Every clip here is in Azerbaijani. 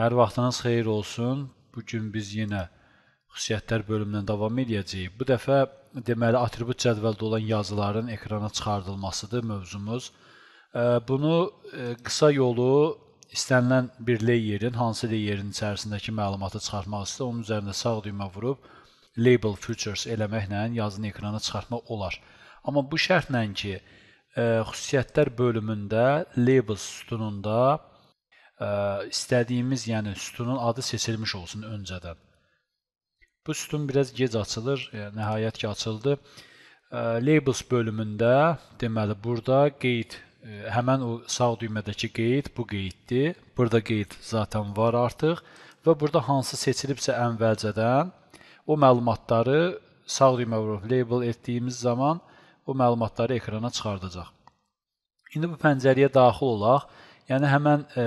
Hər vaxtınız xeyir olsun. Bu gün biz yenə xüsusiyyətlər bölümündən davam edəcəyik. Bu dəfə deməli atribut cədvəldə olan yazıların ekrana çıxardılmasıdır mövzumuz. Bunu qısa yolu istənilən bir leyerin hansı leyerin içərisindəki məlumatı çıxartmaq istə onun üzərində sağ düymə vurub label features eləməklə yazını ekrana çıxartmaq olar. Amma bu şərtlə ki, xüsusiyyətlər bölümündə labels sütununda ə, istədiyimiz, yəni sütunun adı seçilmiş olsun öncədən. Bu sütun biraz gec açılır, e, nəhayət ki açıldı. E, labels bölümündə deməli burada qeyd e, həmin o sağ düymədəki qeyd bu qeyddir. Burada qeyd zaten var artıq və burada hansı seçilibsə əvvəlcədən o məlumatları sağ düymə vurub label etdiyimiz zaman o məlumatları ekrana çıxardacaq. İndi bu pəncərəyə daxil olaq. Yəni həmin e,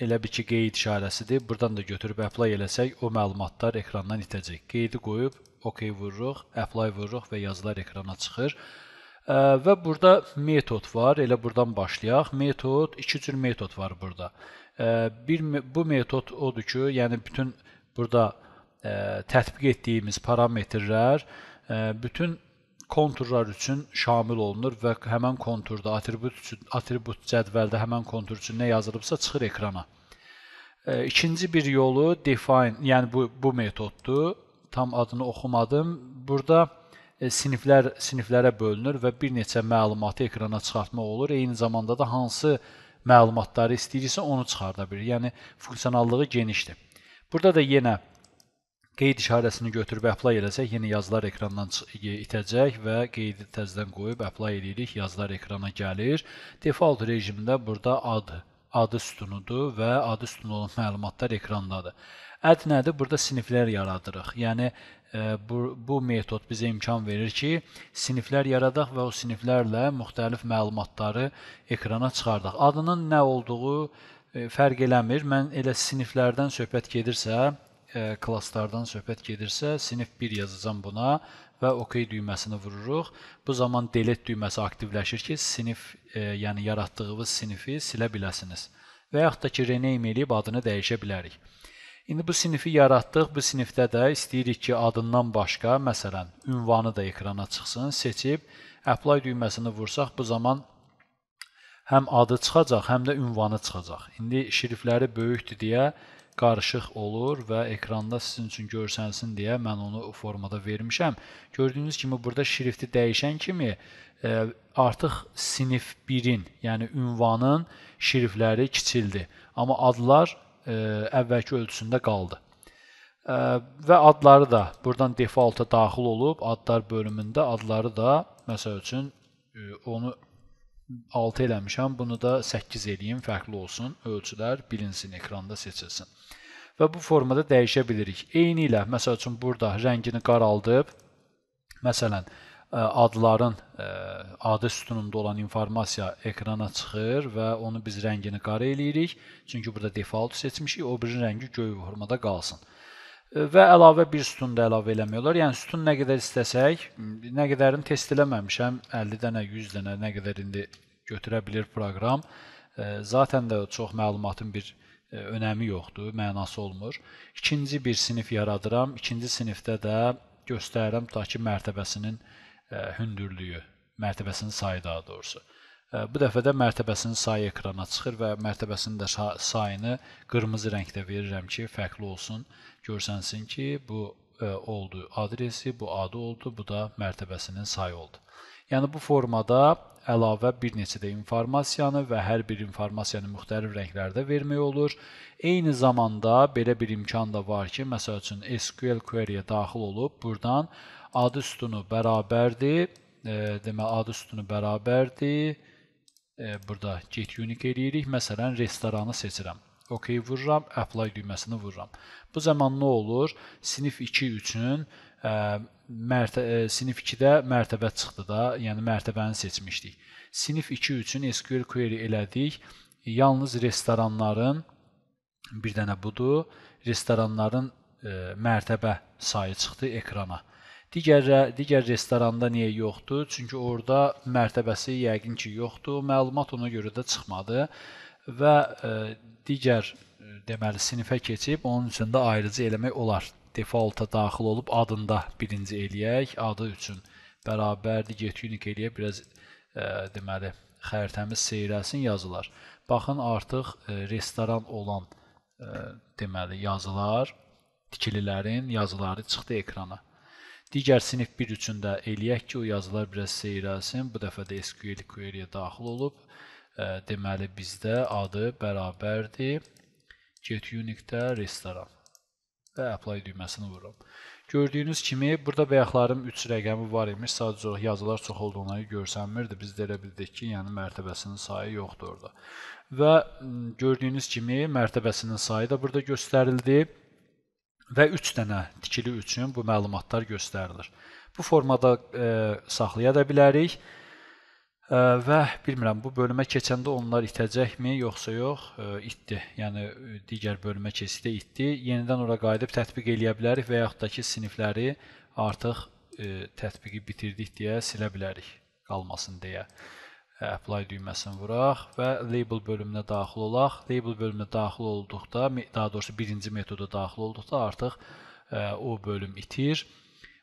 elə bil ki, qeyd işarəsidir. Burdan da götürüb apply eləsək, o məlumatlar ekrandan itəcək. Qeydi qoyub OK vururuq, apply vururuq və yazılar ekrana çıxır. Və burada metod var. Elə burdan başlayaq. Metod, iki cür metod var burada. Bir bu metod odur ki, yəni bütün burada tətbiq etdiyimiz parametrlər bütün konturlar üçün şamil olunur və həmin konturda atribut üçün, atribut cədvəldə həmin kontur üçün nə yazılıbsa çıxır ekrana. E, ikinci bir yolu define, yəni bu bu metoddur. Tam adını oxumadım. Burada e, siniflər siniflərə bölünür və bir neçə məlumatı ekrana çıxartmaq olur. Eyni zamanda da hansı məlumatları istəyirsə onu çıxarda bilir. Yəni funksionallığı genişdir. Burada da yenə Qeyd işarəsini götürüb apply eləsək, yeni yazılar ekrandan e, itəcək və qeydi təzədən qoyub apply edirik, yazılar ekrana gəlir. Default rejimində burada ad adı sütunudur və adı sütunu olan məlumatlar ekrandadır. Ad nədir? Burada siniflər yaradırıq. Yəni e, bu, bu metod bizə imkan verir ki, siniflər yaradaq və o siniflərlə müxtəlif məlumatları ekrana çıxardaq. Adının nə olduğu e, fərq eləmir. Mən elə siniflərdən söhbət gedirsə, e, klasslardan söhbət gedirsə, sinif 1 yazacağam buna və OK düyməsini vururuq. Bu zaman delete düyməsi aktivləşir ki, sinif, e, yəni yaratdığınız sinifi silə biləsiniz. Və yaxud da ki, rename eləyib adını dəyişə bilərik. İndi bu sinifi yaratdıq. Bu sinifdə də istəyirik ki, adından başqa, məsələn, ünvanı da ekrana çıxsın. Seçib apply düyməsini vursaq, bu zaman həm adı çıxacaq, həm də ünvanı çıxacaq. İndi şriftləri böyükdür deyə qarışıq olur və ekranda sizin üçün görsənsin deyə mən onu o formada vermişəm. Gördüyünüz kimi burada şrifti dəyişən kimi ə, e, artıq sinif 1-in, yəni ünvanın şriftləri kiçildi, amma adlar ə, e, əvvəlki ölçüsündə qaldı. Ə, e, və adları da burdan defaulta daxil olub adlar bölümündə adları da məsəl üçün ə, onu 6 eləmişəm, bunu da 8 eləyim, fərqli olsun, ölçülər bilinsin, ekranda seçilsin. Və bu formada dəyişə bilirik. Eyni ilə, məsəl üçün burada rəngini qaraldıb, məsələn, adların adı sütununda olan informasiya ekrana çıxır və onu biz rəngini qara eləyirik. Çünki burada default seçmişik, o birin rəngi göy formada qalsın və əlavə bir sütun da əlavə eləmiyorlar. Yəni sütun nə qədər istəsək, nə qədərini test eləməmişəm, 50 dənə, 100 dənə nə qədər indi götürə bilər proqram. Zaten də çox məlumatın bir e, önəmi yoxdur, mənası olmur. İkinci bir sinif yaradıram. İkinci sinifdə də göstərirəm tutaq ki, mərtəbəsinin e, hündürlüyü, mərtəbəsinin sayı daha doğrusu. Bu dəfə də mərtəbəsinin sayı ekrana çıxır və mərtəbəsinin də sayını qırmızı rəngdə verirəm ki, fərqli olsun, görsənsin ki, bu oldu adresi, bu adı oldu, bu da mərtəbəsinin sayı oldu. Yəni bu formada əlavə bir neçə də informasiyanı və hər bir informasiyanı müxtəlif rənglərdə vermək olur. Eyni zamanda belə bir imkan da var ki, məsəl üçün SQL query-yə daxil olub burdan adı sütunu bərabərdir, e, deməli adı sütunu bərabərdir e, burada get unique eləyirik. Məsələn, restoranı seçirəm. OK vururam, apply düyməsini vururam. Bu zaman nə olur? Sinif 2 üçün ə, e, mərtə ə, e, sinif 2-də mərtəbə çıxdı da, yəni mərtəbəni seçmişdik. Sinif 2 üçün SQL query elədik. Yalnız restoranların bir dənə budur. Restoranların ə, e, mərtəbə sayı çıxdı ekrana. Digər digər restoranda niyə yoxdur? Çünki orada mərtəbəsi yəqin ki yoxdur. Məlumat ona görə də çıxmadı və ə, e, digər e, deməli sinifə keçib onun üçün də ayrıcı eləmək olar. Defaulta daxil olub adında birinci eləyək, adı üçün bərabərdir, get unik eləyə biraz ə, e, deməli xəritəmiz seyrəlsin yazılar. Baxın artıq ə, restoran olan ə, deməli yazılar tikililərin yazıları çıxdı ekrana. Digər sinif 1 üçün də eləyək ki, o yazılar biraz seyrəlsin. Bu dəfə də SQL query-yə daxil olub. Deməli bizdə adı bərabərdir get unique-də restoran və apply düyməsini vururam. Gördüyünüz kimi burada bayaqlarım 3 rəqəmi var imiş. Sadəcə olaraq yazılar çox olduğuna görsənmirdi. Biz də elə bildik ki, yəni mərtəbəsinin sayı yoxdur orada. Və gördüyünüz kimi mərtəbəsinin sayı da burada göstərildi və 3 dənə tikili üçün bu məlumatlar göstərilir. Bu formada e, saxlaya da bilərik. E, və bilmirəm bu bölümə keçəndə onlar itəcəkmi, yoxsa yox? E, itdi. Yəni digər bölümə keçdikdə itdi. Yenidən ora qayıdıb tətbiq eləyə bilərik və yaxud da ki, sinifləri artıq e, tətbiqi bitirdik deyə silə bilərik qalmasın deyə apply düyməsini vuraq və label bölümünə daxil olaq. Label bölümünə daxil olduqda, daha doğrusu birinci metoda daxil olduqda artıq e, o bölüm itir.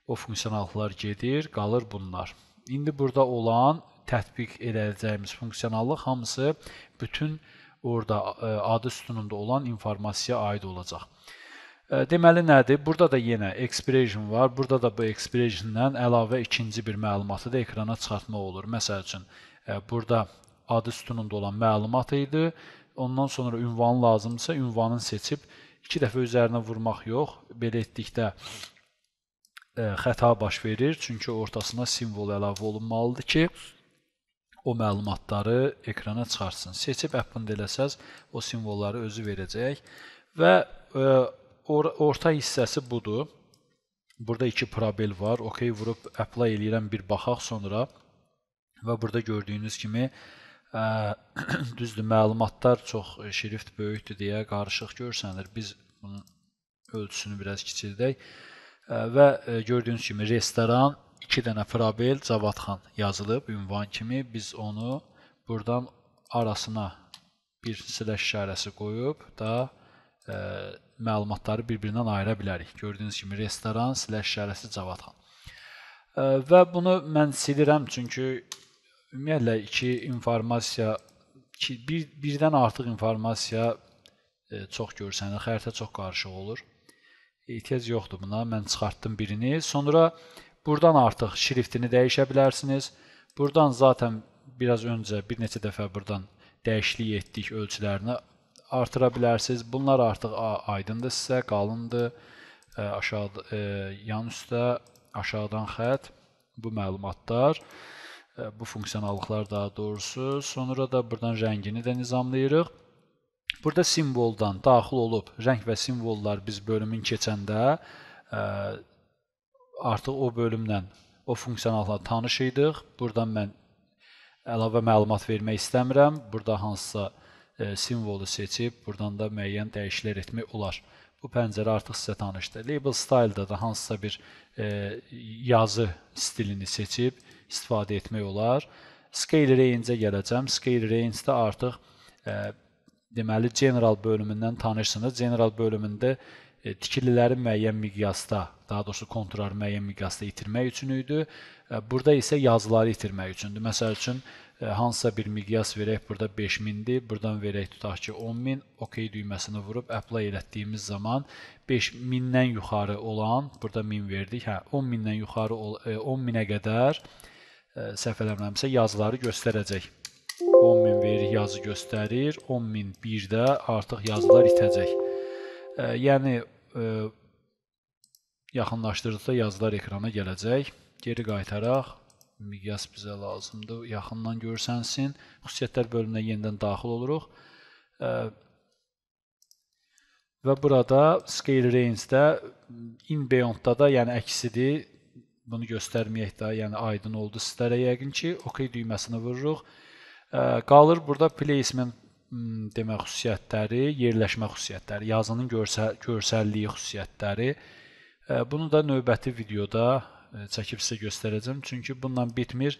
O funksionallıqlar gedir, qalır bunlar. İndi burada olan tətbiq edəcəyimiz funksionallıq hamısı bütün orada e, adı sütununda olan informasiya aid olacaq. Deməli nədir? Burada da yenə expiration var. Burada da bu expirationdan əlavə ikinci bir məlumatı da ekrana çıxartma olur. Məsəl üçün burada adı sütununda olan məlumat idi. Ondan sonra ünvan lazımdırsa ünvanın seçib 2 dəfə üzərinə vurmaq yox. Belə etdikdə xəta baş verir. Çünki ortasına simvol əlavə olunmalıdır ki, o məlumatları ekrana çıxartsın. Seçib append eləsəz, o simvolları özü verəcək və ə, or orta hissəsi budur. Burada iki probel var. OK vurub apply eləyirəm bir baxaq sonra və burada gördüyünüz kimi ə, düzdür, məlumatlar çox e, şrift böyükdür deyə qarışıq görsənir. Biz bunun ölçüsünü biraz kiçildək. Və e, gördüyünüz kimi restoran 2 dənə probel Cavadxan yazılıb ünvan kimi biz onu buradan arasına bir slash işarəsi qoyub da ə, e, məlumatları bir-birindən ayıra bilərik. Gördüyünüz kimi restoran /şərəsi Cavadxan. Və bunu mən silirəm çünki ümumiyyətlə iki informasiya ki, bir birdən artıq informasiya e, çox görsənir, xəritə çox qarışıq olur. Ehtiyac yoxdur buna. Mən çıxartdım birini. Sonra buradan artıq şriftini dəyişə bilərsiniz. Buradan zaten biraz öncə bir neçə dəfə buradan dəyişiklik etdik ölçülərini artıra bilərsiniz. Bunlar artıq aydındır sizə, qalındır. Ə, e, aşağı ə, e, yan üstə aşağıdan xətt bu məlumatlar, ə, e, bu funksionallıqlar daha doğrusu. Sonra da burdan rəngini də nizamlayırıq. Burada simvoldan daxil olub rəng və simvollar biz bölümün keçəndə ə, artıq o bölümdən o funksionallarla tanış idik. Burdan mən əlavə məlumat vermək istəmirəm. Burada hansısa E, simvolu seçib buradan da müəyyən dəyişikliklər etmək olar. Bu pəncərə artıq sizə tanışdır. Label style-da da hansısa bir e, yazı stilini seçib istifadə etmək olar. Scale range-ə gələcəm. Scale range-də artıq e, deməli general bölümündən tanışsınız. General bölümündə e, tikililəri müəyyən miqyasda daha doğrusu konturar müəyyən miqyasda itirmək üçün idi. E, burada isə yazıları itirmək üçündür. Məsəl üçün e, hansısa bir miqyas verək, burada 5000-dir. Burdan verək tutaq ki 10000. OK düyməsini vurub apply elətdiyimiz zaman 5000-dən yuxarı olan, burada 1000 verdik. Hə, 10000-dən yuxarı 10000-ə e, qədər səhv eləmirəmsə yazıları göstərəcək. 10000 verir, yazı göstərir. 10001-də artıq yazılar itəcək. Yəni yaxınlaşdırdıqda yazılar ekrana gələcək. Geri qaytaraq miqyas bizə lazımdır. Yaxından görsənsin. Xüsusiyyətlər bölümünə yenidən daxil oluruq. Və burada scale range-də in beyond-da da, yəni əksidir. Bunu göstərməyək də, yəni aydın oldu sizlərə yəqin ki, OK düyməsini vururuq. Qalır burada placement hmm, demək xüsusiyyətləri, yerləşmə xüsusiyyətləri, yazının görsə görsəlliyi xüsusiyyətləri. Bunu da növbəti videoda çəkib sizə göstərəcəm. Çünki bununla bitmir.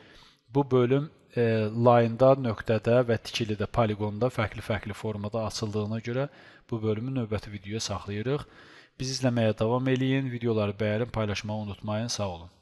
Bu bölüm e, line-da, nöqtədə və tikilidə, poligonda fərqli-fərqli formada açıldığına görə bu bölümü növbəti videoya saxlayırıq. Bizi izləməyə davam eləyin, videoları bəyənin, paylaşmağı unutmayın. Sağ olun.